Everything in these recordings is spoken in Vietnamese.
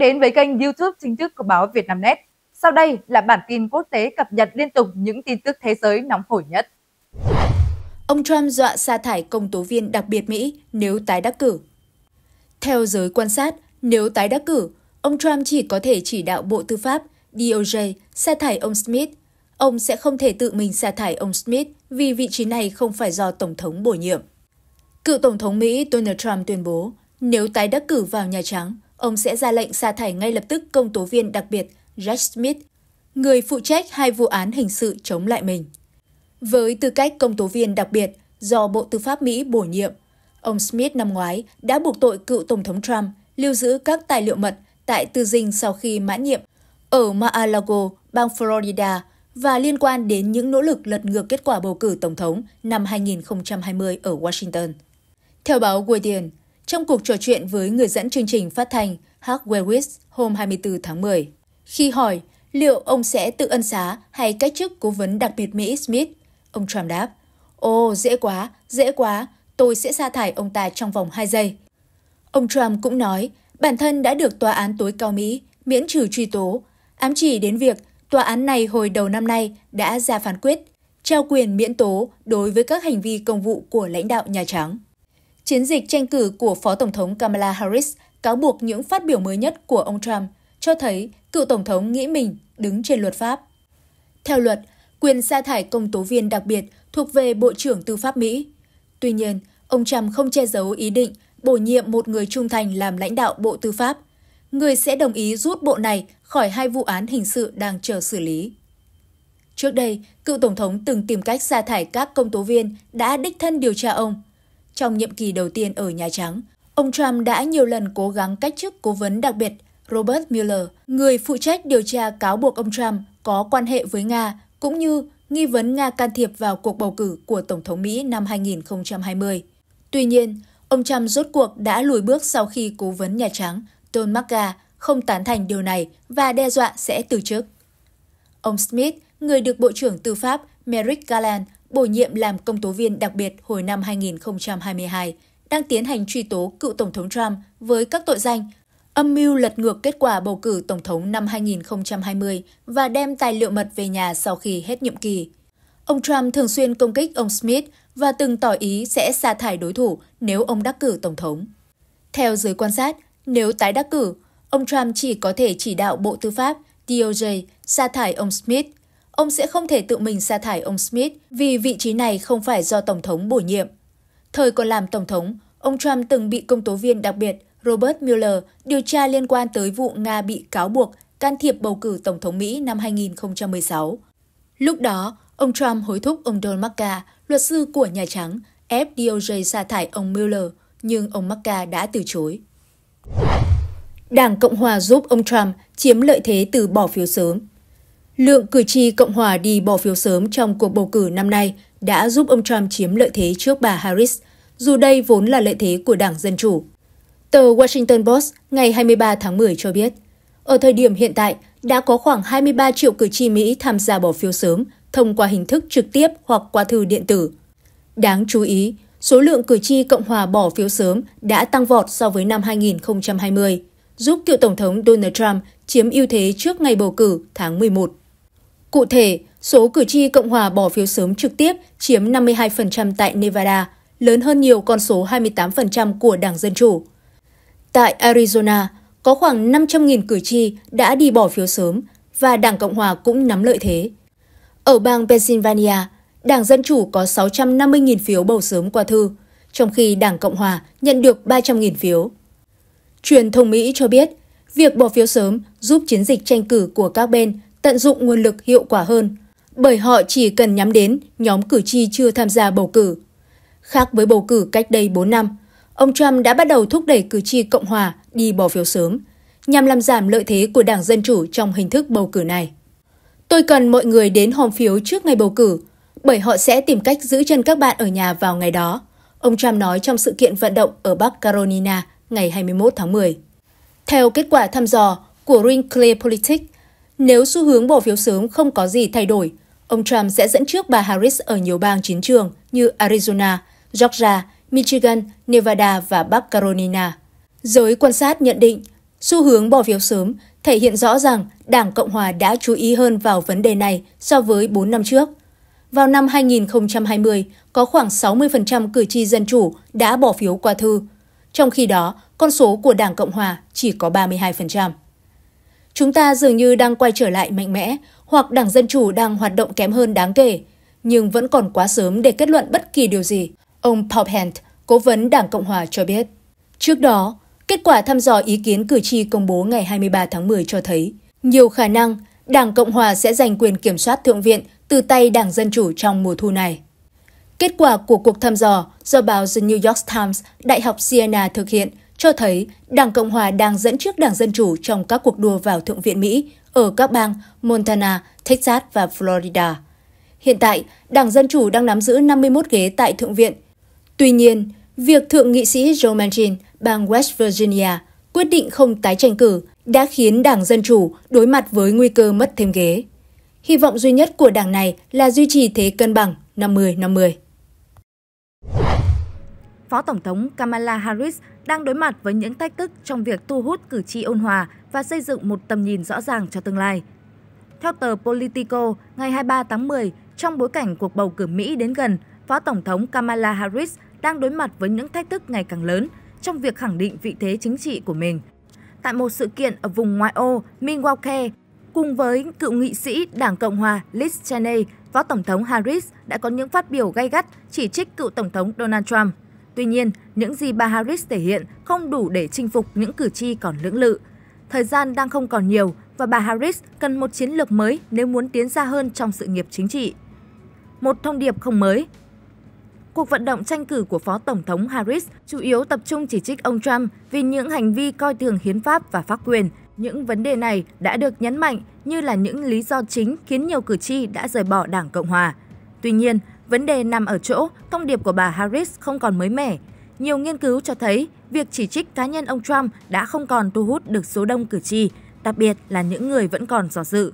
đến với kênh YouTube chính thức của báo Vietnamnet. Sau đây là bản tin quốc tế cập nhật liên tục những tin tức thế giới nóng hổi nhất. Ông Trump dọa sa thải công tố viên đặc biệt Mỹ nếu tái đắc cử. Theo giới quan sát, nếu tái đắc cử, ông Trump chỉ có thể chỉ đạo Bộ Tư pháp DOJ sa thải ông Smith. Ông sẽ không thể tự mình sa thải ông Smith vì vị trí này không phải do Tổng thống bổ nhiệm. Cựu Tổng thống Mỹ Donald Trump tuyên bố, nếu tái đắc cử vào Nhà Trắng, ông sẽ ra lệnh sa thải ngay lập tức công tố viên đặc biệt Jack Smith, người phụ trách hai vụ án hình sự chống lại mình. Với tư cách công tố viên đặc biệt do Bộ Tư pháp Mỹ bổ nhiệm, ông Smith năm ngoái đã buộc tội cựu Tổng thống Trump lưu giữ các tài liệu mật tại tư dinh sau khi mãn nhiệm ở Mar-a-Lago, bang Florida và liên quan đến những nỗ lực lật ngược kết quả bầu cử Tổng thống năm 2020 ở Washington. Theo báo Guardian, trong cuộc trò chuyện với người dẫn chương trình phát thanh Hak Wewis hôm 24 tháng 10. Khi hỏi liệu ông sẽ tự ân xá hay cách chức cố vấn đặc biệt Mỹ Smith, ông Trump đáp, Ồ, dễ quá, dễ quá, tôi sẽ sa thải ông ta trong vòng 2 giây. Ông Trump cũng nói bản thân đã được Tòa án tối cao Mỹ miễn trừ truy tố, ám chỉ đến việc tòa án này hồi đầu năm nay đã ra phán quyết trao quyền miễn tố đối với các hành vi công vụ của lãnh đạo Nhà Trắng. Chiến dịch tranh cử của Phó Tổng thống Kamala Harris cáo buộc những phát biểu mới nhất của ông Trump cho thấy cựu Tổng thống nghĩ mình đứng trên luật pháp. Theo luật, quyền sa thải công tố viên đặc biệt thuộc về Bộ trưởng Tư pháp Mỹ. Tuy nhiên, ông Trump không che giấu ý định bổ nhiệm một người trung thành làm lãnh đạo Bộ Tư pháp. Người sẽ đồng ý rút bộ này khỏi hai vụ án hình sự đang chờ xử lý. Trước đây, cựu Tổng thống từng tìm cách sa thải các công tố viên đã đích thân điều tra ông – trong nhiệm kỳ đầu tiên ở Nhà Trắng, ông Trump đã nhiều lần cố gắng cách chức cố vấn đặc biệt Robert Mueller, người phụ trách điều tra cáo buộc ông Trump có quan hệ với Nga, cũng như nghi vấn Nga can thiệp vào cuộc bầu cử của Tổng thống Mỹ năm 2020. Tuy nhiên, ông Trump rốt cuộc đã lùi bước sau khi cố vấn Nhà Trắng Don McGah không tán thành điều này và đe dọa sẽ từ chức. Ông Smith, người được Bộ trưởng Tư pháp Merrick Garland bổ nhiệm làm công tố viên đặc biệt hồi năm 2022, đang tiến hành truy tố cựu Tổng thống Trump với các tội danh âm mưu lật ngược kết quả bầu cử Tổng thống năm 2020 và đem tài liệu mật về nhà sau khi hết nhiệm kỳ. Ông Trump thường xuyên công kích ông Smith và từng tỏ ý sẽ sa thải đối thủ nếu ông đắc cử Tổng thống. Theo giới quan sát, nếu tái đắc cử, ông Trump chỉ có thể chỉ đạo Bộ Tư pháp DOJ sa thải ông Smith ông sẽ không thể tự mình sa thải ông Smith vì vị trí này không phải do Tổng thống bổ nhiệm. Thời còn làm Tổng thống, ông Trump từng bị công tố viên đặc biệt Robert Mueller điều tra liên quan tới vụ Nga bị cáo buộc can thiệp bầu cử Tổng thống Mỹ năm 2016. Lúc đó, ông Trump hối thúc ông Don Macca, luật sư của Nhà Trắng, ép DOJ sa thải ông Mueller, nhưng ông Macca đã từ chối. Đảng Cộng hòa giúp ông Trump chiếm lợi thế từ bỏ phiếu sớm. Lượng cử tri Cộng hòa đi bỏ phiếu sớm trong cuộc bầu cử năm nay đã giúp ông Trump chiếm lợi thế trước bà Harris, dù đây vốn là lợi thế của Đảng Dân Chủ. Tờ Washington Post ngày 23 tháng 10 cho biết, ở thời điểm hiện tại, đã có khoảng 23 triệu cử tri Mỹ tham gia bỏ phiếu sớm thông qua hình thức trực tiếp hoặc qua thư điện tử. Đáng chú ý, số lượng cử tri Cộng hòa bỏ phiếu sớm đã tăng vọt so với năm 2020, giúp cựu Tổng thống Donald Trump chiếm ưu thế trước ngày bầu cử tháng 11. Cụ thể, số cử tri Cộng hòa bỏ phiếu sớm trực tiếp chiếm 52% tại Nevada, lớn hơn nhiều con số 28% của Đảng Dân Chủ. Tại Arizona, có khoảng 500.000 cử tri đã đi bỏ phiếu sớm và Đảng Cộng hòa cũng nắm lợi thế. Ở bang Pennsylvania, Đảng Dân Chủ có 650.000 phiếu bầu sớm qua thư, trong khi Đảng Cộng hòa nhận được 300.000 phiếu. Truyền thông Mỹ cho biết, việc bỏ phiếu sớm giúp chiến dịch tranh cử của các bên tận dụng nguồn lực hiệu quả hơn, bởi họ chỉ cần nhắm đến nhóm cử tri chưa tham gia bầu cử. Khác với bầu cử cách đây 4 năm, ông Trump đã bắt đầu thúc đẩy cử tri Cộng hòa đi bỏ phiếu sớm, nhằm làm giảm lợi thế của Đảng Dân Chủ trong hình thức bầu cử này. Tôi cần mọi người đến hòm phiếu trước ngày bầu cử, bởi họ sẽ tìm cách giữ chân các bạn ở nhà vào ngày đó, ông Trump nói trong sự kiện vận động ở Bắc Carolina ngày 21 tháng 10. Theo kết quả thăm dò của ring Rinkley Politics, nếu xu hướng bỏ phiếu sớm không có gì thay đổi, ông Trump sẽ dẫn trước bà Harris ở nhiều bang chiến trường như Arizona, Georgia, Michigan, Nevada và Bắc Carolina. Giới quan sát nhận định, xu hướng bỏ phiếu sớm thể hiện rõ rằng Đảng Cộng Hòa đã chú ý hơn vào vấn đề này so với 4 năm trước. Vào năm 2020, có khoảng 60% cử tri Dân Chủ đã bỏ phiếu qua thư. Trong khi đó, con số của Đảng Cộng Hòa chỉ có 32%. Chúng ta dường như đang quay trở lại mạnh mẽ, hoặc Đảng Dân Chủ đang hoạt động kém hơn đáng kể, nhưng vẫn còn quá sớm để kết luận bất kỳ điều gì, ông Paul Powhant, cố vấn Đảng Cộng Hòa cho biết. Trước đó, kết quả thăm dò ý kiến cử tri công bố ngày 23 tháng 10 cho thấy, nhiều khả năng Đảng Cộng Hòa sẽ giành quyền kiểm soát Thượng viện từ tay Đảng Dân Chủ trong mùa thu này. Kết quả của cuộc thăm dò do báo The New York Times, Đại học Siena thực hiện cho thấy Đảng Cộng Hòa đang dẫn trước Đảng Dân Chủ trong các cuộc đua vào Thượng viện Mỹ ở các bang Montana, Texas và Florida. Hiện tại, Đảng Dân Chủ đang nắm giữ 51 ghế tại Thượng viện. Tuy nhiên, việc Thượng nghị sĩ Joe Manchin, bang West Virginia, quyết định không tái tranh cử đã khiến Đảng Dân Chủ đối mặt với nguy cơ mất thêm ghế. Hy vọng duy nhất của đảng này là duy trì thế cân bằng 50-50. Phó Tổng thống Kamala Harris đang đối mặt với những thách thức trong việc thu hút cử tri ôn hòa và xây dựng một tầm nhìn rõ ràng cho tương lai. Theo tờ Politico, ngày 23 tháng 10, trong bối cảnh cuộc bầu cử Mỹ đến gần, Phó Tổng thống Kamala Harris đang đối mặt với những thách thức ngày càng lớn trong việc khẳng định vị thế chính trị của mình. Tại một sự kiện ở vùng ngoại ô Milwaukee, cùng với cựu nghị sĩ Đảng Cộng hòa Liz Cheney, Phó Tổng thống Harris đã có những phát biểu gay gắt chỉ trích cựu Tổng thống Donald Trump. Tuy nhiên, những gì bà Harris thể hiện không đủ để chinh phục những cử tri còn lưỡng lự. Thời gian đang không còn nhiều và bà Harris cần một chiến lược mới nếu muốn tiến xa hơn trong sự nghiệp chính trị. Một thông điệp không mới Cuộc vận động tranh cử của Phó Tổng thống Harris chủ yếu tập trung chỉ trích ông Trump vì những hành vi coi thường hiến pháp và pháp quyền. Những vấn đề này đã được nhấn mạnh như là những lý do chính khiến nhiều cử tri đã rời bỏ Đảng Cộng Hòa. Tuy nhiên, Vấn đề nằm ở chỗ thông điệp của bà Harris không còn mới mẻ. Nhiều nghiên cứu cho thấy việc chỉ trích cá nhân ông Trump đã không còn thu hút được số đông cử tri, đặc biệt là những người vẫn còn dò dự.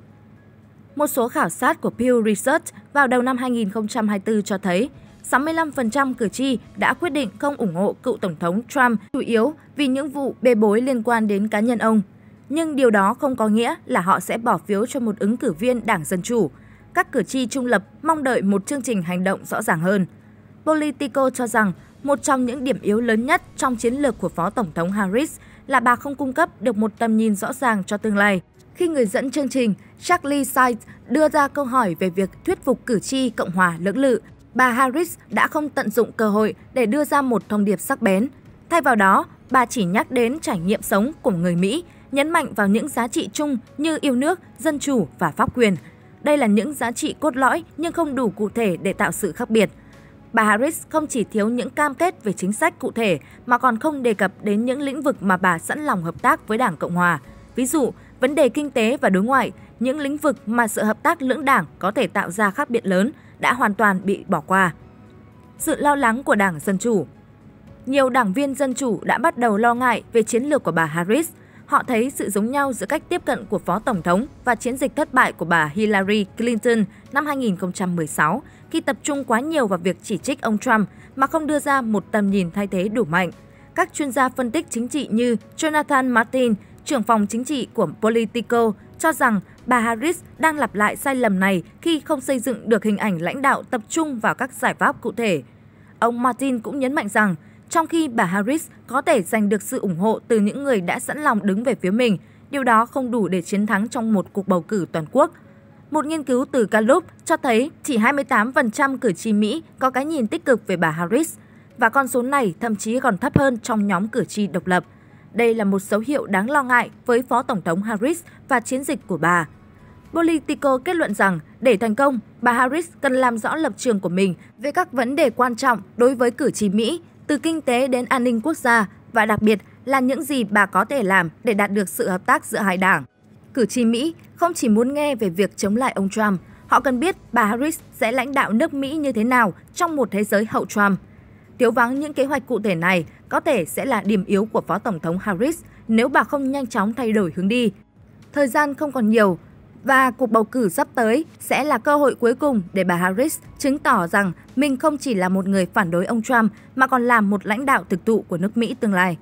Một số khảo sát của Pew Research vào đầu năm 2024 cho thấy 65% cử tri đã quyết định không ủng hộ cựu Tổng thống Trump, chủ yếu vì những vụ bê bối liên quan đến cá nhân ông. Nhưng điều đó không có nghĩa là họ sẽ bỏ phiếu cho một ứng cử viên đảng Dân Chủ – các cử tri trung lập mong đợi một chương trình hành động rõ ràng hơn. Politico cho rằng một trong những điểm yếu lớn nhất trong chiến lược của Phó Tổng thống Harris là bà không cung cấp được một tầm nhìn rõ ràng cho tương lai. Khi người dẫn chương trình Charlie Sykes đưa ra câu hỏi về việc thuyết phục cử tri Cộng hòa lưỡng lự, bà Harris đã không tận dụng cơ hội để đưa ra một thông điệp sắc bén. Thay vào đó, bà chỉ nhắc đến trải nghiệm sống của người Mỹ, nhấn mạnh vào những giá trị chung như yêu nước, dân chủ và pháp quyền – đây là những giá trị cốt lõi nhưng không đủ cụ thể để tạo sự khác biệt. Bà Harris không chỉ thiếu những cam kết về chính sách cụ thể mà còn không đề cập đến những lĩnh vực mà bà sẵn lòng hợp tác với Đảng Cộng hòa. Ví dụ, vấn đề kinh tế và đối ngoại, những lĩnh vực mà sự hợp tác lưỡng đảng có thể tạo ra khác biệt lớn đã hoàn toàn bị bỏ qua. Sự lo lắng của Đảng Dân Chủ Nhiều đảng viên Dân Chủ đã bắt đầu lo ngại về chiến lược của bà Harris – họ thấy sự giống nhau giữa cách tiếp cận của Phó Tổng thống và chiến dịch thất bại của bà Hillary Clinton năm 2016 khi tập trung quá nhiều vào việc chỉ trích ông Trump mà không đưa ra một tầm nhìn thay thế đủ mạnh. Các chuyên gia phân tích chính trị như Jonathan Martin, trưởng phòng chính trị của Politico, cho rằng bà Harris đang lặp lại sai lầm này khi không xây dựng được hình ảnh lãnh đạo tập trung vào các giải pháp cụ thể. Ông Martin cũng nhấn mạnh rằng trong khi bà Harris có thể giành được sự ủng hộ từ những người đã sẵn lòng đứng về phía mình. Điều đó không đủ để chiến thắng trong một cuộc bầu cử toàn quốc. Một nghiên cứu từ Gallup cho thấy chỉ 28% cử tri Mỹ có cái nhìn tích cực về bà Harris và con số này thậm chí còn thấp hơn trong nhóm cử tri độc lập. Đây là một dấu hiệu đáng lo ngại với Phó Tổng thống Harris và chiến dịch của bà. Politico kết luận rằng để thành công, bà Harris cần làm rõ lập trường của mình về các vấn đề quan trọng đối với cử tri Mỹ từ kinh tế đến an ninh quốc gia và đặc biệt là những gì bà có thể làm để đạt được sự hợp tác giữa hai đảng. Cử tri Mỹ không chỉ muốn nghe về việc chống lại ông Trump, họ cần biết bà Harris sẽ lãnh đạo nước Mỹ như thế nào trong một thế giới hậu Trump. Thiếu vắng những kế hoạch cụ thể này có thể sẽ là điểm yếu của Phó Tổng thống Harris nếu bà không nhanh chóng thay đổi hướng đi. Thời gian không còn nhiều, và cuộc bầu cử sắp tới sẽ là cơ hội cuối cùng để bà Harris chứng tỏ rằng mình không chỉ là một người phản đối ông Trump mà còn là một lãnh đạo thực thụ của nước Mỹ tương lai.